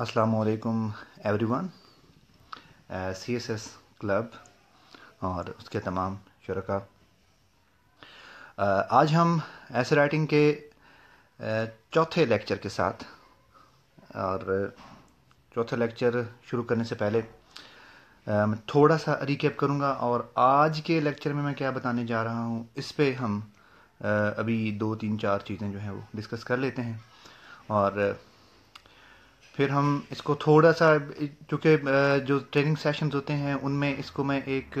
अस्सलाम everyone C S S club और उसके तमाम शुरा uh, आज हम ऐसे राइटिंग के uh, चौथे लेक्चर के साथ और uh, चौथे लेक्चर शुरू करने से पहले मैं um, थोड़ा सा रिकेप करूँगा और आज के लेक्चर में मैं क्या बताने जा रहा हूँ इस पर हम अभी दो तीन चार चीज़ें जो हैं वो डिस्कस कर लेते हैं और फिर हम इसको थोड़ा सा चूँकि जो ट्रेनिंग सेशंस होते हैं उनमें इसको मैं एक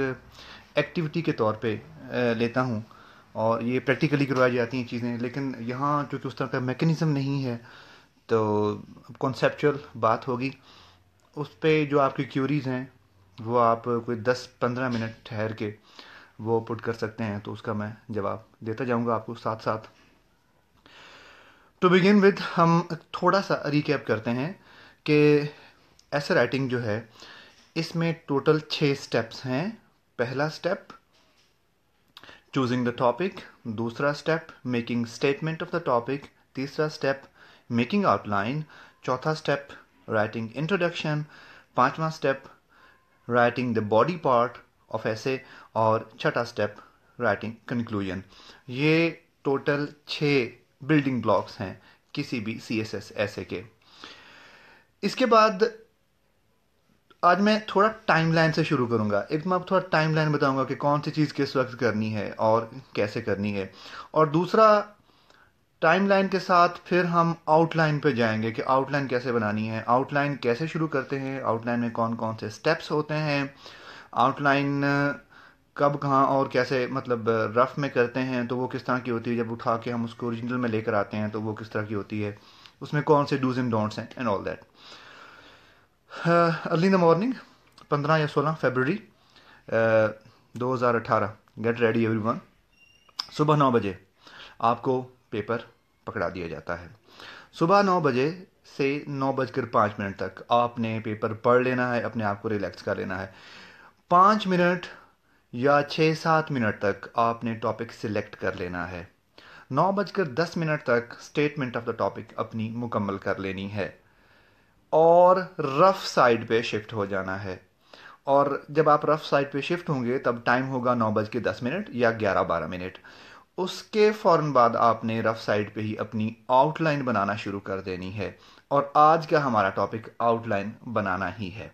एक्टिविटी के तौर पे लेता हूँ और ये प्रैक्टिकली करवाई जाती हैं चीज़ें लेकिन यहाँ चूँकि उस तरह का मेकनिज़म नहीं है तो कॉन्सेपचुअल बात होगी उस पर जो आपकी क्यूरीज हैं वो आप कोई दस पंद्रह मिनट ठहर के वो पुट कर सकते हैं तो उसका मैं जवाब देता जाऊँगा आपको साथ साथ टू बिगिन विद हम थोड़ा सा रिकैप करते हैं कि ऐसे राइटिंग जो है इसमें टोटल छः स्टेप्स हैं पहला स्टेप चूजिंग द टॉपिक दूसरा step making statement of the topic तीसरा स्टेप मेकिंग आउटलाइन चौथा स्टेप राइटिंग इंट्रोडक्शन पांचवा step writing the body part of essay और छठा स्टेप राइटिंग कंक्लूजन ये टोटल छः बिल्डिंग ब्लॉक्स हैं किसी भी सी एस एस ऐसे के इसके बाद आज मैं थोड़ा टाइमलाइन से शुरू करूँगा एक मैं आप थोड़ा टाइमलाइन बताऊँगा कि कौन सी चीज़ किस वक्त करनी है और कैसे करनी है और दूसरा टाइमलाइन के साथ फिर हम आउटलाइन पे जाएंगे कि आउटलाइन कैसे बनानी है आउटलाइन कैसे शुरू करते हैं आउटलाइन में कौन कौन से स्टेप्स होते हैं आउटलाइन कब कहाँ और कैसे मतलब रफ़ में करते हैं तो वो किस तरह की होती है जब उठा के हम उसको ओरिजिनल में लेकर आते हैं तो वो किस तरह की होती है उसमें कौन से डूज एंड डोंट्स हैं and all that early in the morning पंद्रह या सोलह फेबररी uh, दो हज़ार अठारह गेट रेडी एवरी वन सुबह नौ बजे आपको पेपर पकड़ा दिया जाता है सुबह नौ बजे से नौ बजकर पाँच मिनट तक आपने पेपर पढ़ लेना है अपने आप को रिलैक्स कर लेना है पाँच मिनट या छः सात मिनट तक आपने टॉपिक सिलेक्ट कर लेना है नौ बजकर दस मिनट तक स्टेटमेंट ऑफ द टॉपिक अपनी मुकम्मल कर लेनी है और रफ साइड पे शिफ्ट हो जाना है और जब आप रफ साइड पे शिफ्ट होंगे तब टाइम होगा नौ बज के दस मिनट या ग्यारह बारह मिनट उसके फौरन बाद आपने रफ साइड पे ही अपनी आउटलाइन बनाना शुरू कर देनी है और आज का हमारा टॉपिक आउटलाइन बनाना ही है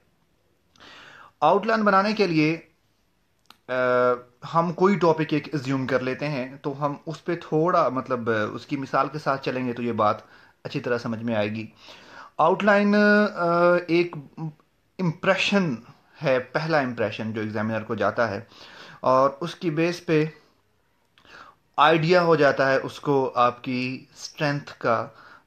आउटलाइन बनाने के लिए हम कोई टॉपिक एक एज्यूम कर लेते हैं तो हम उस पर थोड़ा मतलब उसकी मिसाल के साथ चलेंगे तो ये बात अच्छी तरह समझ में आएगी आउटलाइन एक इम्प्रेशन है पहला इम्प्रेशन जो एग्ज़ामिनर को जाता है और उसकी बेस पे आइडिया हो जाता है उसको आपकी स्ट्रेंथ का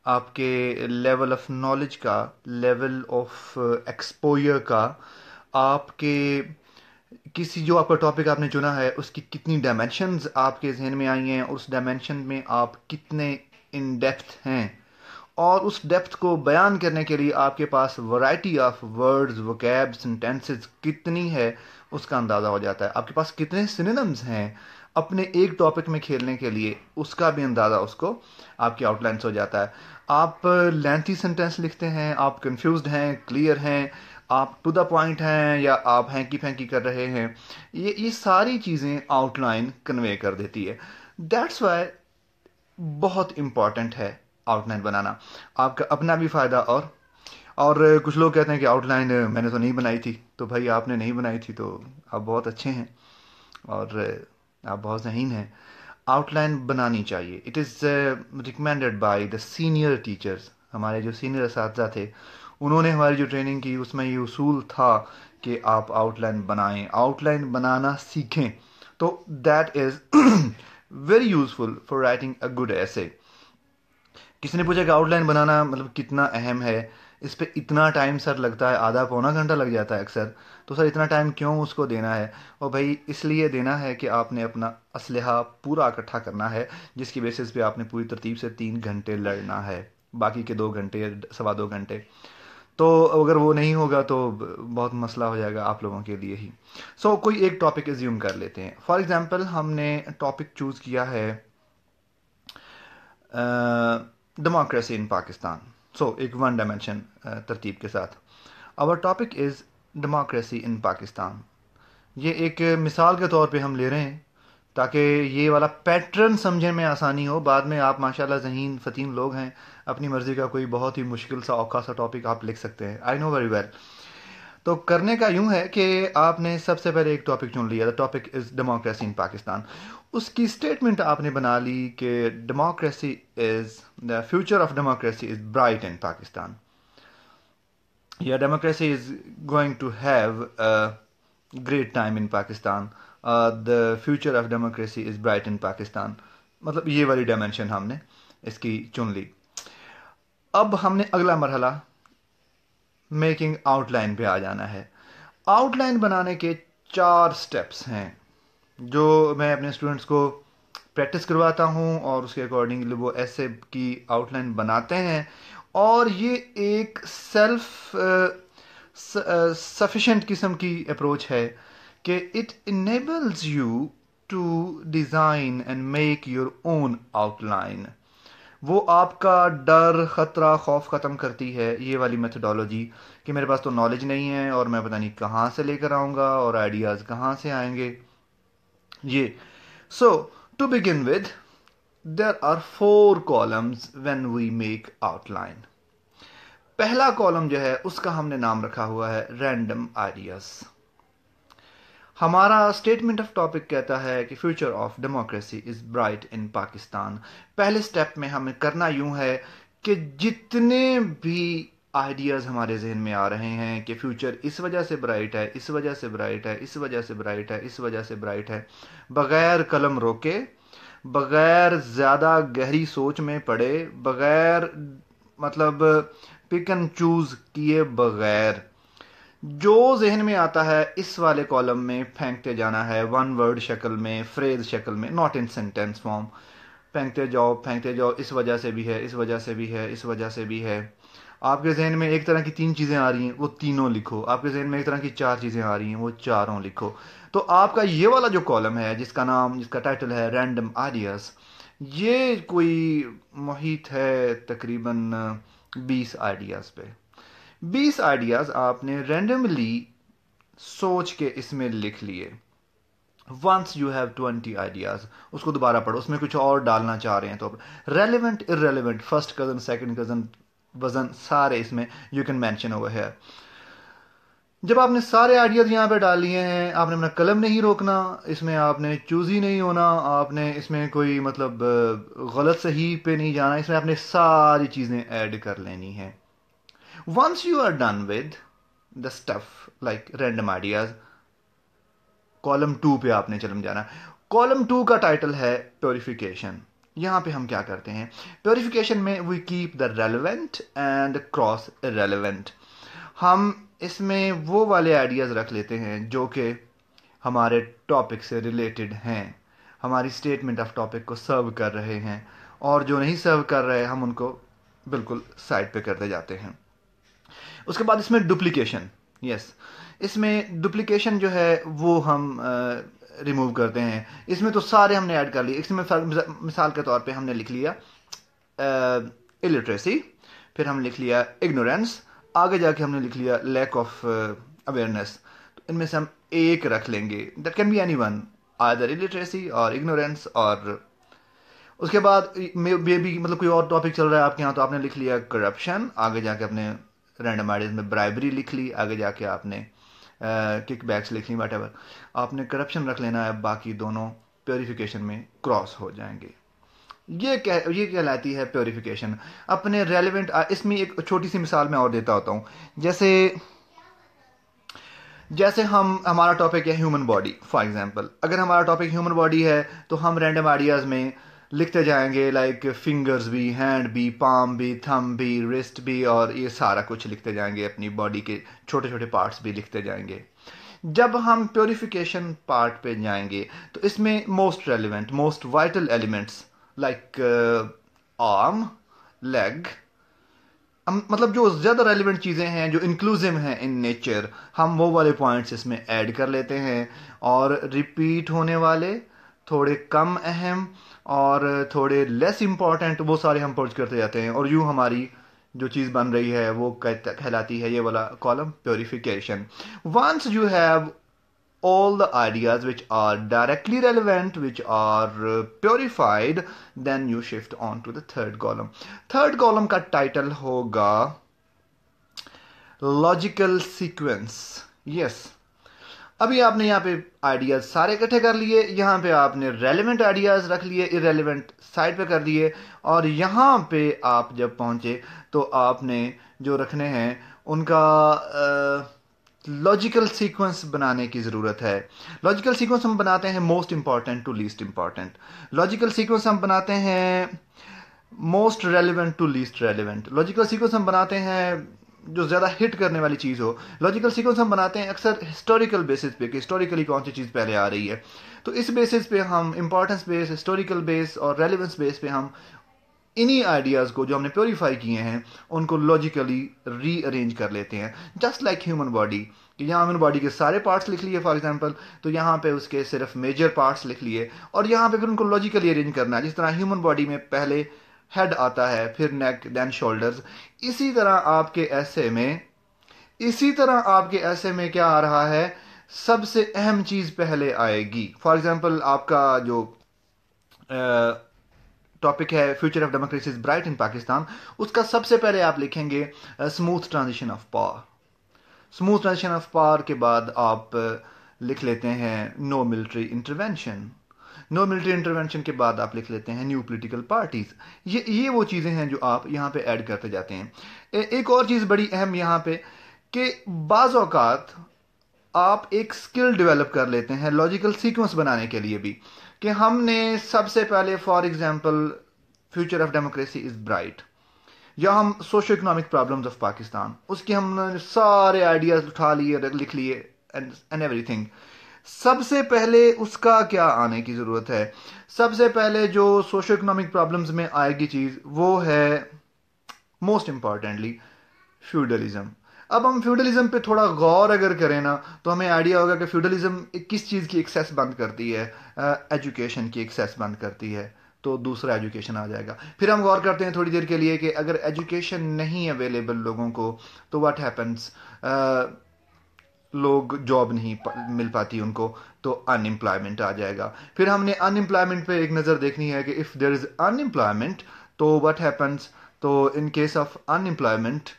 आपके लेवल ऑफ नॉलेज का लेवल ऑफ एक्सपोयर का आपके किसी जो आपका टॉपिक आपने चुना है उसकी कितनी डायमेंशंस आपके जहन में आई हैं उस डायमेंशन में आप कितने इन डेप्थ हैं और उस डेप्थ को बयान करने के लिए आपके पास variety of words vocab sentences कितनी है उसका अंदाज़ा हो जाता है आपके पास कितने सिनेम्स हैं अपने एक टॉपिक में खेलने के लिए उसका भी अंदाज़ा उसको आपके आउटलाइन हो जाता है आप लेंथी सेंटेंस लिखते हैं आप कंफ्यूज हैं क्लियर हैं आप टू द पॉइंट हैं या आप हैंकी फेंकी कर रहे हैं ये ये सारी चीज़ें आउटलाइन कन्वे कर देती है दैट्स वाई बहुत इम्पॉर्टेंट है आउटलाइन बनाना आपका अपना भी फ़ायदा और और कुछ लोग कहते हैं कि आउटलाइन मैंने तो नहीं बनाई थी तो भाई आपने नहीं बनाई थी तो आप बहुत अच्छे हैं और आप बहुत जहीन हैं आउटलाइन बनानी चाहिए it is recommended by the senior teachers हमारे जो सीनियर इस थे उन्होंने हमारी जो ट्रेनिंग की उसमें ये उसूल था कि आप आउटलाइन बनाएं आउटलाइन बनाना सीखें तो that is very useful for writing a good essay किसी ने पूछा कि आउटलाइन बनाना मतलब कितना अहम है इस पर इतना टाइम सर लगता है आधा पौना घंटा लग जाता है अक्सर तो सर इतना टाइम क्यों उसको देना है और भाई इसलिए देना है कि आपने अपना इसलहा पूरा इकट्ठा करना है जिसकी बेसिस पे आपने पूरी तरतीब से तीन घंटे लड़ना है बाकी के दो घंटे सवा दो घंटे तो अगर वो नहीं होगा तो बहुत मसला हो जाएगा आप लोगों के लिए ही सो so, कोई एक टॉपिक एज्यूम कर लेते हैं फॉर एग्ज़ाम्पल हमने टॉपिक चूज़ किया है डेमोक्रेसी इन पाकिस्तान सो एक वन डायमेंशन तरतीब के साथ our topic is democracy in Pakistan ये एक मिसाल के तौर पे हम ले रहे हैं ताकि ये वाला पैटर्न समझने में आसानी हो बाद में आप माशाल्लाह जहीन फतीम लोग हैं अपनी मर्ज़ी का कोई बहुत ही मुश्किल सा औखा सा टॉपिक आप लिख सकते हैं आई नो वेरी वेल तो करने का यूं है कि आपने सबसे पहले एक टॉपिक चुन लिया the topic is democracy in Pakistan उसकी स्टेटमेंट आपने बना ली कि democracy is the future of democracy is bright in Pakistan या democracy is going to have great time in Pakistan the future of democracy is bright in Pakistan मतलब ये वाली डायमेंशन हमने इसकी चुन ली अब हमने अगला मरहला मेकिंग आउटलाइन पे आ जाना है आउटलाइन बनाने के चार स्टेप्स हैं जो मैं अपने स्टूडेंट्स को प्रैक्टिस करवाता हूँ और उसके अकॉर्डिंगली वो ऐसे की आउटलाइन बनाते हैं और ये एक सेल्फ सफिशेंट uh, uh, किस्म की अप्रोच है कि it enables you to design and make your own outline वो आपका डर ख़तरा खौफ ख़त्म करती है ये वाली मेथडोलॉजी कि मेरे पास तो नॉलेज नहीं है और मैं पता नहीं कहाँ से लेकर आऊँगा और आइडियाज़ कहाँ से आएंगे ये so to begin with there are four columns when we make outline पहला कॉलम जो है उसका हमने नाम रखा हुआ है रैंडम आइडियाज़ हमारा स्टेटमेंट ऑफ टॉपिक कहता है कि future of democracy is bright in Pakistan पहले स्टेप में हमें करना यूं है कि जितने भी आइडियाज़ हमारे जहन में आ रहे हैं कि फ्यूचर इस वजह से ब्राइट है इस वजह से ब्राइट है इस वजह से ब्राइट है इस वजह से ब्राइट है बग़ैर कलम रोके बग़ैर ज़्यादा गहरी सोच में पड़े बग़ैर मतलब पिक एंड चूज़ किए बग़ैर जो जहन में आता है इस वाले कॉलम में फेंकते जाना है वन वर्ड शक्ल में फ्रेज शक्ल में नॉट इन सेंटेंस फॉर्म फेंकते जाओ फेंकते जाओ इस वजह से भी है इस वजह से भी है इस वजह से भी है आपके जहन में एक तरह की तीन चीज़ें आ रही हैं वो तीनों लिखो आपके जहन में एक तरह की चार चीज़ें आ रही हैं वो चारों लिखो तो आपका ये वाला जो कॉलम है जिसका नाम जिसका टाइटल है रैंडम आइडियाज़ ये कोई मुहित है तकरीबन बीस आइडियाज़ पे बीस आइडियाज़ आपने रेंडमली सोच के इसमें लिख लिए once you have twenty ideas उसको दोबारा पढ़ो उसमें कुछ और डालना चाह रहे हैं तो आप relevant irrelevant first cousin second cousin वज़न सारे इसमें यू कैन मैंशन हुआ है जब आपने सारे आइडियाज़ यहाँ पे डाल लिए हैं आपने अपना कलम नहीं रोकना इसमें आपने चूज ही नहीं होना आपने इसमें कोई मतलब गलत सही पे नहीं जाना इसमें आपने सारी चीज़ें ऐड कर लेनी है Once you are done with the stuff like random ideas, column two पे आपने चलम जाना कॉलम टू का टाइटल है प्योरीफिकेशन यहां पे हम क्या करते हैं प्योरिफिकेशन में we keep the relevant and cross relevant हम इसमें वो वाले आइडियाज़ रख लेते हैं जो कि हमारे टॉपिक से रिलेटेड हैं हमारी स्टेटमेंट ऑफ टॉपिक को सर्व कर रहे हैं और जो नहीं सर्व कर रहे हम उनको बिल्कुल साइड पे करते जाते हैं उसके बाद इसमें डुप्लीकेशन यस इसमें डुप्लीकेशन जो है वो हम रिमूव करते हैं इसमें तो सारे हमने ऐड कर लिए इसमें मिसाल के तौर पे हमने लिख लिया इलिटरेसी फिर हम लिख लिया इग्नोरेंस आगे जाके हमने लिख लिया लैक ऑफ अवेयरनेस तो इनमें से हम एक रख लेंगे that can be any one other illiteracy और इग्नोरेंस और उसके बाद मे बी मतलब कोई और टॉपिक चल रहा है आपके यहाँ तो आपने लिख लिया करप्शन आगे जाके अपने रैंडमाइज में ब्राइबरी लिख ली आगे जाके आपने किक बैक्स लिख ली एवर आपने करप्शन रख लेना है बाकी दोनों प्योरीफिकेशन में क्रॉस हो जाएंगे ये कह ये कहलाती है प्योरीफिकेशन अपने रेलिवेंट इसमें एक छोटी सी मिसाल मैं और देता होता हूँ जैसे जैसे हम हमारा टॉपिक है ह्यूमन बॉडी फॉर एग्जांपल अगर हमारा टॉपिक ह्यूमन बॉडी है तो हम रैंडम आइडियाज़ में लिखते जाएंगे लाइक फिंगर्स भी हैंड भी पाम भी थम भी रिस्ट भी और ये सारा कुछ लिखते जाएंगे अपनी बॉडी के छोटे छोटे पार्ट्स भी लिखते जाएंगे जब हम प्योरिफिकेशन पार्ट पे जाएंगे तो इसमें most relevant most vital elements like arm leg मतलब जो ज़्यादा रेलिवेंट चीज़ें हैं जो इंक्लूसिव हैं इन नेचर हम वो वाले पॉइंट्स इसमें ऐड कर लेते हैं और रिपीट होने वाले थोड़े कम अहम और थोड़े लेस इम्पॉर्टेंट वो सारे हम पर्च करते जाते हैं और यूँ हमारी जो चीज़ बन रही है वो कहलाती है ये वाला column purification once you have all the ideas which are directly relevant which are purified then you shift on to the third column third column का टाइटल होगा लॉजिकल सिक्वेंस यस अभी आपने यहाँ पे आइडियाज़ सारे इकट्ठे कर लिए यहाँ पे आपने रेलिवेंट आइडियाज़ रख लिए इरेलीवेंट साइड पे कर दिए और यहाँ पे आप जब पहुंचे तो आपने जो रखने हैं उनका लॉजिकल सीक्वेंस बनाने की ज़रूरत है लॉजिकल सीक्वेंस हम बनाते हैं most important to least important logical sequence हम बनाते हैं most relevant to least relevant logical sequence हम बनाते हैं जो ज़्यादा हिट करने वाली चीज़ हो लॉजिकल सीक्वेंस हम बनाते हैं अक्सर हिस्टोरिकल बेसिस पे कि हिस्टोरिकली कौन सी चीज़ पहले आ रही है तो इस बेसिस पे हम इंपॉर्टेंस बेस हिस्टोरिकल बेस और रेलिवेंस बेस पे हम इन्हीं आइडियाज़ को जो हमने प्योरीफाई किए हैं उनको लॉजिकली रीअरेंज कर लेते हैं जस्ट लाइक ह्यूमन बॉडी कि यहाँ ह्यूमन बॉडी के सारे पार्ट्स लिख लिए फॉर एग्जांपल तो यहाँ पे उसके सिर्फ मेजर पार्ट्स लिख लिए और यहाँ पे फिर उनको लॉजिकली अरेंज करना है जिस तरह ह्यूमन बॉडी में पहले हेड आता है फिर नेक देन शोल्डर्स इसी तरह आपके ऐसे में इसी तरह आपके ऐसे में क्या आ रहा है सबसे अहम चीज़ पहले आएगी फॉर एग्जाम्पल आपका जो टॉपिक है future of democracy bright in Pakistan उसका सबसे पहले आप लिखेंगे smooth transition of power smooth transition of power के बाद आप लिख लेते हैं no military intervention no military intervention के बाद आप लिख लेते हैं न्यू पोलिटिकल पार्टीज ये ये वो चीज़ें हैं जो आप यहाँ पे एड करते जाते हैं ए, एक और चीज़ बड़ी अहम यहाँ पे कि बाज़ात आप एक स्किल डेवलप कर लेते हैं लॉजिकल सीक्वेंस बनाने के लिए भी कि हमने सबसे पहले for example future of democracy is bright या हम socio economic problems of Pakistan उसके हमने सारे आइडियाज़ उठा लिए लिख लिए एंड एवरीथिंग सबसे पहले उसका क्या आने की ज़रूरत है सबसे पहले जो सोशो इकोनॉमिक प्रॉब्लम्स में आएगी चीज़ वो है मोस्ट इंपॉर्टेंटली फ्यूडलिज्म अब हम फ्यूडलिज्म पे थोड़ा गौर अगर करें ना तो हमें आइडिया होगा कि फ्यूडलिज्म किस चीज़ की एक्सेस बंद करती है एजुकेशन uh, की एक्सेस बंद करती है तो दूसरा एजुकेशन आ जाएगा फिर हम गौर करते हैं थोड़ी देर के लिए कि अगर एजुकेशन नहीं अवेलेबल लोगों को तो व्हाट हैपन्स लोग जॉब नहीं मिल पाती उनको तो अनएम्प्लॉयमेंट आ जाएगा फिर हमने अनएम्प्लॉयमेंट पे एक नज़र देखनी है कि इफ़ देर इज़ अनएम्प्लॉयमेंट तो व्हाट हैपन्स तो in case of unemployment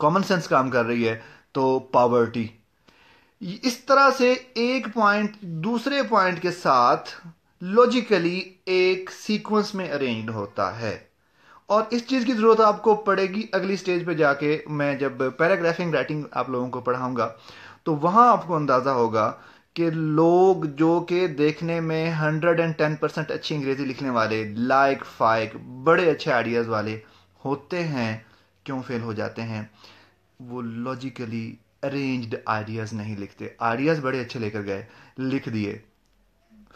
common sense काम कर रही है तो पावर्टी इस तरह से एक पॉइंट दूसरे पॉइंट के साथ लॉजिकली एक सीक्वेंस में अरेंज होता है और इस चीज़ की ज़रूरत आपको पड़ेगी अगली स्टेज पे जाके मैं जब पैराग्राफिंग राइटिंग आप लोगों को पढ़ाऊंगा तो वहां आपको अंदाज़ा होगा कि लोग जो कि देखने में हंड्रेड एंड टेन परसेंट अच्छी अंग्रेज़ी लिखने वाले लाइक फाइक बड़े अच्छे आइडियाज़ वाले होते हैं क्यों फेल हो जाते हैं वो लॉजिकली अरेंज्ड आइडियाज़ नहीं लिखते आइडियाज़ बड़े अच्छे लेकर गए लिख दिए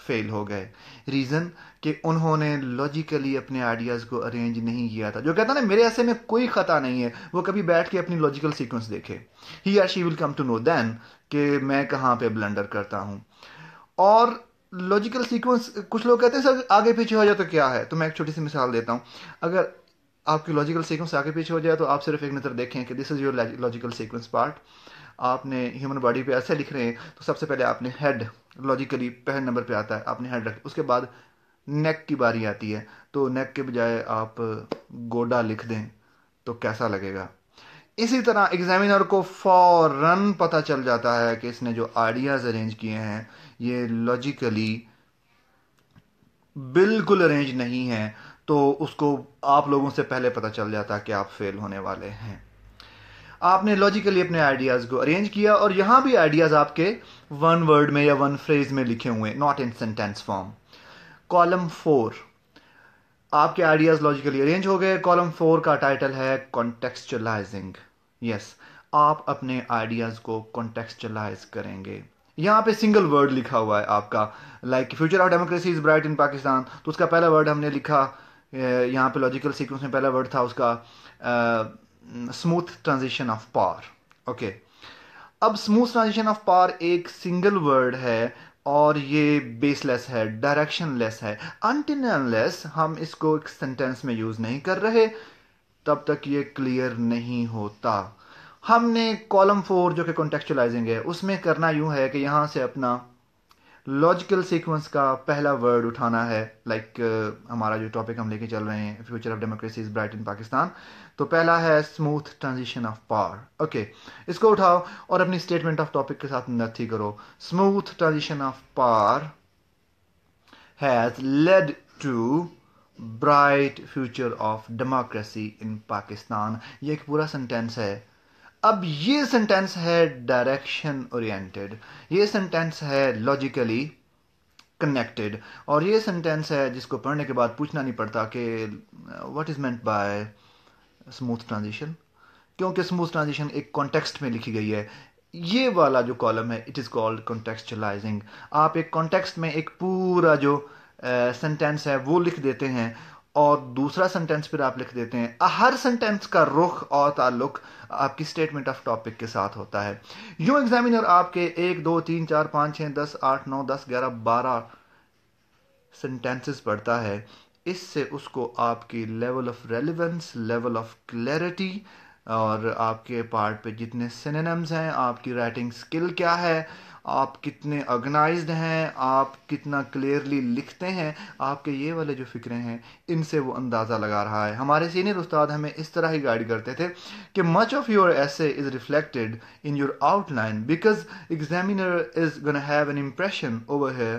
फेल हो गए रीज़न कि उन्होंने लॉजिकली अपने आइडियाज़ को अरेंज नहीं किया था जो कहता ना मेरे ऐसे में कोई ख़ता नहीं है वो कभी बैठ के अपनी लॉजिकल सीक्वेंस देखे he are she will come to know then कि मैं कहाँ पे ब्लंडर करता हूँ और लॉजिकल सीक्वेंस कुछ लोग कहते हैं सर आगे पीछे हो जाए तो क्या है तो मैं एक छोटी सी मिसाल देता हूँ अगर आपकी लॉजिकल सीक्वेंस आगे पीछे हो जाए तो आप सिर्फ एक नज़र देखें कि this is your logical sequence part आपने ह्यूमन बॉडी पे ऐसे लिख रहे हैं तो सबसे पहले आपने हेड लॉजिकली पहले नंबर पे आता है आपने हेड रख उसके बाद नेक की बारी आती है तो नेक के बजाय आप गोडा लिख दें तो कैसा लगेगा इसी तरह एग्जामिनर को फौरन पता चल जाता है कि इसने जो आइडियाज़ अरेंज किए हैं ये लॉजिकली बिल्कुल अरेंज नहीं है तो उसको आप लोगों से पहले पता चल जाता है कि आप फेल होने वाले हैं आपने लॉजिकली अपने आइडियाज़ को अरेंज किया और यहां भी आइडियाज़ आपके वन वर्ड में या वन फ्रेज में लिखे हुए not in sentence form column four आपके आइडियाज़ लॉजिकली अरेंज हो गए कॉलम फोर का टाइटल है कॉन्टेक्चुलाइजिंग यस आप अपने आइडियाज़ को कॉन्टेक्चुलाइज करेंगे यहाँ पे सिंगल वर्ड लिखा हुआ है आपका like future of democracy is bright in Pakistan तो उसका पहला वर्ड हमने लिखा यहाँ पे लॉजिकल सीक्वेंस में पहला वर्ड था उसका smooth transition of power okay अब स्मूथ ट्रांजिशन ऑफ पावर एक सिंगल वर्ड है और ये बेसलेस है डायरेक्शन लेस है अनटिनलेस हम इसको एक सेंटेंस में यूज़ नहीं कर रहे तब तक ये क्लियर नहीं होता हमने कॉलम फोर जो कि कॉन्टेक्चुलाइजिंग है उसमें करना यूं है कि यहां से अपना लॉजिकल सीक्वेंस का पहला वर्ड उठाना है लाइक like, uh, हमारा जो टॉपिक हम लेके चल रहे हैं future of democracy is bright in Pakistan तो पहला है smooth transition of power okay इसको उठाओ और अपनी स्टेटमेंट ऑफ टॉपिक के साथ नथी करो smooth transition of power has led to bright future of democracy in Pakistan ये एक पूरा सेंटेंस है अब ये सेंटेंस है डायरेक्शन ओरिएंटेड ये सेंटेंस है लॉजिकली कनेक्टेड और ये सेंटेंस है जिसको पढ़ने के बाद पूछना नहीं पड़ता कि what is meant by smooth transition क्योंकि स्मूथ ट्रांजिशन एक कॉन्टेक्स्ट में लिखी गई है ये वाला जो कॉलम है इट इज़ कॉल्ड कॉन्टेक्सचुलाइजिंग आप एक कॉन्टेक्स्ट में एक पूरा जो सेंटेंस uh, है वो लिख देते हैं और दूसरा सेंटेंस फिर आप लिख देते हैं हर सेंटेंस का रुख और ताल्लुक आपकी स्टेटमेंट ऑफ टॉपिक के साथ होता है यू एग्जामिनर आपके एक दो तीन चार पाँच छः दस आठ नौ दस ग्यारह बारह सेंटेंसेस पढ़ता है इससे उसको आपकी level of relevance level of clarity और आपके पार्ट पे जितने सिनेम्स हैं आपकी राइटिंग स्किल क्या है आप कितने ऑर्गेनाइज्ड हैं आप कितना क्लियरली लिखते हैं आपके ये वाले जो फ़िक्रें हैं इनसे वो अंदाज़ा लगा रहा है हमारे सीनियर उस्ताद हमें इस तरह ही गाइड करते थे कि much of your essay is reflected in your outline because examiner is gonna have an impression over है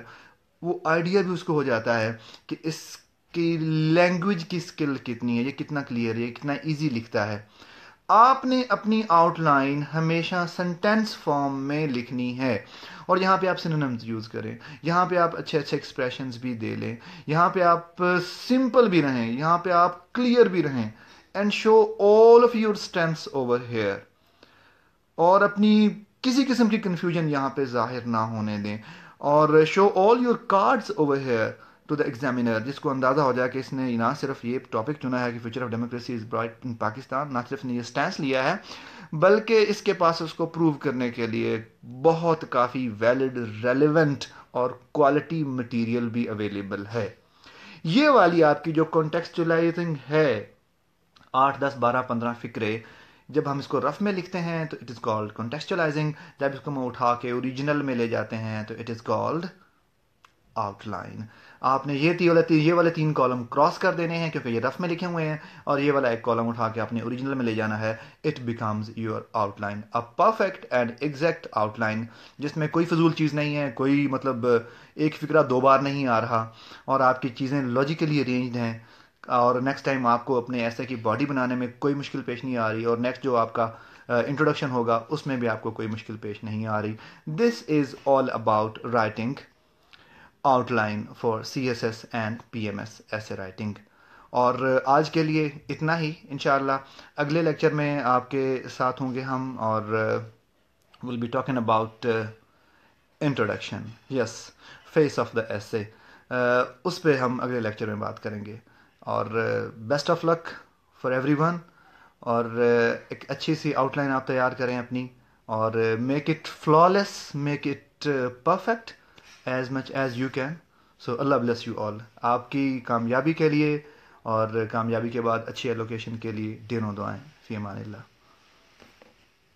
वो आइडिया भी उसको हो जाता है कि इसकी लैंग्वेज की स्किल कितनी है ये कितना क्लियर है कितना ईजी लिखता है आपने अपनी आउटलाइन हमेशा सेंटेंस फॉर्म में लिखनी है और यहाँ पे आप सिनोनिम्स यूज़ करें यहाँ पे आप अच्छे अच्छे एक्सप्रेशंस भी दे लें यहाँ पे आप सिंपल भी रहें यहाँ पे आप क्लियर भी रहें and show all of your stance over here और अपनी किसी किस्म की कंफ्यूजन यहाँ पे जाहिर ना होने दें और show all your cards over here to the examiner जिसको अंदाज़ा हो जाए कि इसने ना सिर्फ ये टॉपिक चुना है कि future of democracy is bright in Pakistan ना सिर्फ ने यह स्टैंड लिया है बल्कि इसके पास उसको प्रूव करने के लिए बहुत काफ़ी वैलिड रेलिवेंट और क्वालिटी मटीरियल भी अवेलेबल है ये वाली आपकी जो कॉन्टेक्चुलाइजिंग है आठ दस बारह पंद्रह फिक्रे जब हम इसको रफ में लिखते हैं तो इट इज़ कॉल्ड कॉन्टेक्चुलाइजिंग जब इसको हम उठा के ओरिजिनल में ले जाते हैं तो इट इज़ कॉल्ड आउटलाइन आपने ये ती ती, ये वाले तीन कॉलम क्रॉस कर देने हैं क्योंकि ये रफ में लिखे हुए हैं और ये वाला एक कॉलम उठा के अपने ओरिजिनल में ले जाना है it becomes your outline a perfect and exact outline जिसमें कोई फजूल चीज़ नहीं है कोई मतलब एक फिक्रा दो बार नहीं आ रहा और आपकी चीज़ें लॉजिकली अरेंज हैं और नेक्स्ट टाइम आपको अपने ऐसे की बॉडी बनाने में कोई मुश्किल पेश नहीं आ रही और नेक्स्ट जो आपका इंट्रोडक्शन uh, होगा उसमें भी आपको कोई मुश्किल पेश नहीं आ रही this is all about writing outline for C S S and P M S essay writing और uh, आज के लिए इतना ही इन अगले लेक्चर में आपके साथ होंगे हम और will be talking about introduction yes face of the essay उस पर हम अगले लेक्चर में बात करेंगे और best of luck for everyone और uh, एक अच्छी सी आउटलाइन आप तैयार करें अपनी और make it flawless make it perfect as much as you can so Allah bless you all आपकी कामयाबी के लिए और कामयाबी के बाद अच्छी एलोकेशन के लिए दिनों दुआएँ फ़ी अमान ला